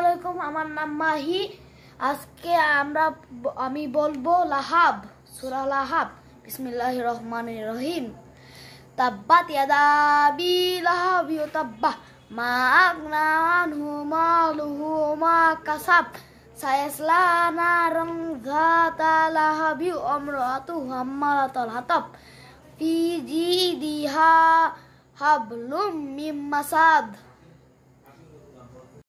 Assalamualaikum amar nama Mahi. Aske amra ami bolbo lahab surah lahab. Bismillahirrahmanirrahim. Tabbat yada bi lahab yu tabbah. Ma kasab. Saya selana rengzata lahab yu amru atu Fiji diha hablum mim masad.